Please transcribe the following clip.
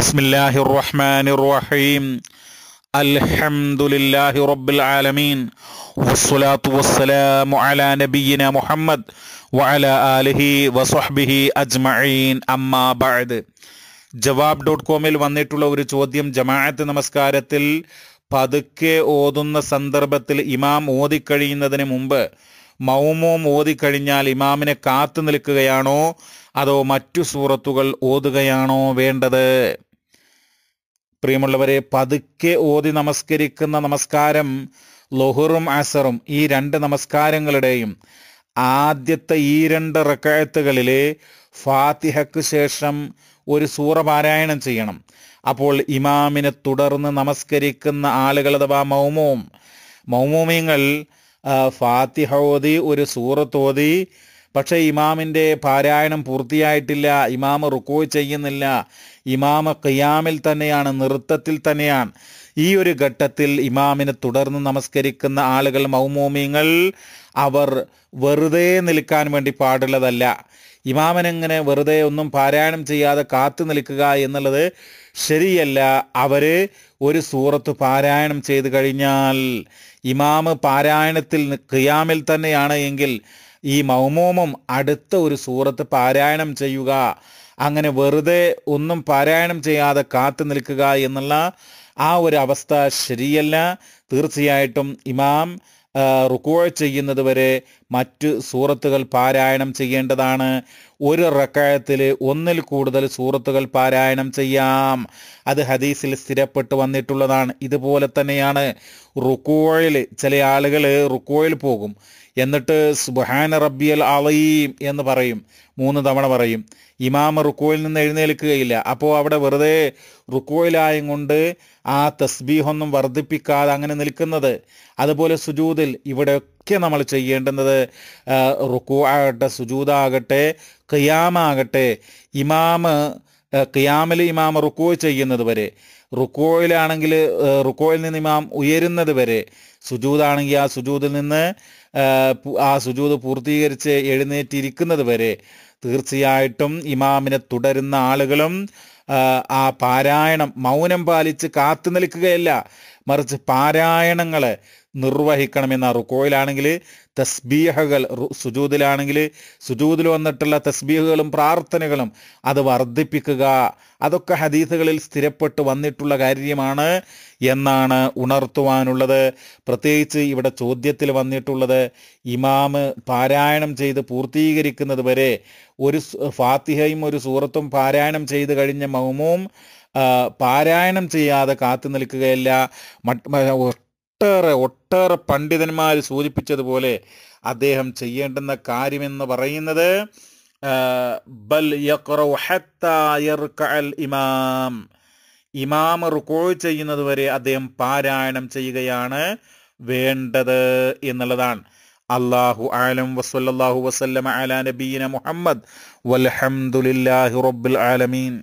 ബിസ്മില്ലാഹിർ റഹ്മാനിർ റഹീം അൽഹംദുലില്ലാഹി റബ്ബിൽ ആലമീൻ വസ്സലാത്തു വസ്സലാമു അലാ നബിയിന മുഹമ്മദ് വഅല ആലിഹി വസഹ്ബിഹി അജ്മഈൻ അമ്മാ ബഅദ് ജവാബ് ഡോട്ട് കോമിൽ വന്നിട്ടുള്ള ഒരു ചോദ്യം ജമാഅത്ത് നമസ്കാരത്തിൽ പതുക്കെ ഓതുന്ന സന്ദർഭത്തിൽ ഇമാം ഓതിക്കഴിയുന്നതിന് മുമ്പ് മൗമോം ഓതിക്കഴിഞ്ഞാൽ ഇമാമിനെ കാത്തു നിൽക്കുകയാണോ അതോ മറ്റു സൂറത്തുകൾ ഓതുകയാണോ വേണ്ടത് പ്രിയമുള്ളവരെ പതുക്കെ ഓതി നമസ്കരിക്കുന്ന നമസ്കാരം ലൊഹുറും അസറും ഈ രണ്ട് നമസ്കാരങ്ങളുടെയും ആദ്യത്തെ ഈ രണ്ട് റക്കായത്തുകളിലെ ഫാത്തിഹക്ക് ശേഷം ഒരു സൂറ പാരായണം ചെയ്യണം അപ്പോൾ ഇമാമിനെ തുടർന്ന് നമസ്കരിക്കുന്ന ആളുകൾ അഥവാ മൗമോം മൗമോമിയങ്ങൾ ഫാത്തിഹ ഓതി ഒരു സൂറത്തോതി പക്ഷേ ഇമാമിൻ്റെ പാരായണം പൂർത്തിയായിട്ടില്ല ഇമാമ റുക്കോ ചെയ്യുന്നില്ല ഇമാമ ഖിയാമിൽ തന്നെയാണ് നൃത്തത്തിൽ തന്നെയാണ് ഈ ഒരു ഘട്ടത്തിൽ ഇമാമിനെ തുടർന്ന് നമസ്കരിക്കുന്ന ആളുകൾ മൗമോമിങ്ങൾ അവർ വെറുതെ നിൽക്കാൻ വേണ്ടി പാടുള്ളതല്ല ഇമാമനെങ്ങനെ വെറുതെ ഒന്നും പാരായണം ചെയ്യാതെ കാത്തു നിൽക്കുക എന്നുള്ളത് ശരിയല്ല അവർ ഒരു സൂറത്ത് പാരായണം ചെയ്തു കഴിഞ്ഞാൽ ഇമാമ് പാരായണത്തിൽ ഖിയാമിൽ തന്നെയാണ് എങ്കിൽ ഈ മൗമോമം അടുത്ത ഒരു സൂറത്ത് പാരായണം ചെയ്യുക അങ്ങനെ വെറുതെ ഒന്നും പാരായണം ചെയ്യാതെ കാത്തു നിൽക്കുക എന്നുള്ള ആ ഒരു അവസ്ഥ ശരിയല്ല തീർച്ചയായിട്ടും ഇമാം റുക്കോ ചെയ്യുന്നത് വരെ മറ്റ് സൂറത്തുകൾ പാരായണം ചെയ്യേണ്ടതാണ് ഒരു റക്കായത്തിൽ ഒന്നിൽ കൂടുതൽ സൂറത്തുകൾ പാരായണം ചെയ്യാം അത് ഹദീസിൽ സ്ഥിരപ്പെട്ട് വന്നിട്ടുള്ളതാണ് ഇതുപോലെ തന്നെയാണ് റുക്കോയിൽ ചില ആളുകൾ റുക്കോയിൽ പോകും എന്നിട്ട് സുബാന റബ്ബിയൽ അളീം എന്ന് പറയും മൂന്ന് തവണ പറയും ഇമാമ റുക്കോയിൽ നിന്ന് എഴുന്നേൽക്കുകയില്ല അപ്പോൾ അവിടെ വെറുതെ റുക്കോയിലായും കൊണ്ട് ആ തസ്ബീഹൊന്നും വർദ്ധിപ്പിക്കാതെ അങ്ങനെ നിൽക്കുന്നത് അതുപോലെ സുജൂതിൽ ഇവിടെയൊക്കെ നമ്മൾ ചെയ്യേണ്ടുന്നത് റുക്കോ ആകട്ടെ സുജൂതാകട്ടെ ഖിയാമാകട്ടെ ഇമാമ ഖിയാമിൽ ഇമാം റുക്കോ ചെയ്യുന്നത് വരെ റുക്കോയിലാണെങ്കിൽ റുക്കോയിൽ നിന്ന് ഇമാം ഉയരുന്നത് വരെ സുജൂതാണെങ്കിൽ ആ സുജൂദിൽ നിന്ന് ആ സുജൂദ് പൂർത്തീകരിച്ച് എഴുന്നേറ്റിരിക്കുന്നത് വരെ തീർച്ചയായിട്ടും ഇമാമിനെ തുടരുന്ന ആളുകളും ആ പാരായണം മൗനം പാലിച്ച് കാത്തു നിൽക്കുകയല്ല മറിച്ച് പാരായണങ്ങളെ നിർവഹിക്കണമെന്ന റുക്കോയിലാണെങ്കിൽ തസ്ബീഹകൾ സുജൂതിലാണെങ്കിൽ സുജൂദിൽ വന്നിട്ടുള്ള തസ്ബീഹകളും പ്രാർത്ഥനകളും അത് വർദ്ധിപ്പിക്കുക അതൊക്കെ ഹദീസുകളിൽ സ്ഥിരപ്പെട്ട് വന്നിട്ടുള്ള കാര്യമാണ് എന്നാണ് ഉണർത്തുവാനുള്ളത് പ്രത്യേകിച്ച് ഇവിടെ ചോദ്യത്തിൽ വന്നിട്ടുള്ളത് ഇമാമ് പാരായണം ചെയ്ത് പൂർത്തീകരിക്കുന്നത് വരെ ഒരു ഫാത്തിഹയും ഒരു സൂറത്തും പാരായണം ചെയ്ത് കഴിഞ്ഞ മൗമവും പാരായണം ചെയ്യാതെ കാത്തു നിൽക്കുകയല്ല ഒട്ടേറെ ഒട്ടേറെ പണ്ഡിതന്മാർ സൂചിപ്പിച്ചതുപോലെ അദ്ദേഹം ചെയ്യേണ്ടുന്ന കാര്യമെന്ന് പറയുന്നത് ബൽ ഇമാം ഇമാമ റുക്കോ ചെയ്യുന്നത് വരെ അദ്ദേഹം പാരായണം ചെയ്യുകയാണ് വേണ്ടത് എന്നുള്ളതാണ് അള്ളാഹു ആലം വസല്ലാഹു വസ്ലം അലാ നബീന മുഹമ്മദ് വൽഹമുല്ലാഹി റബ്ബുൽ ആലമീൻ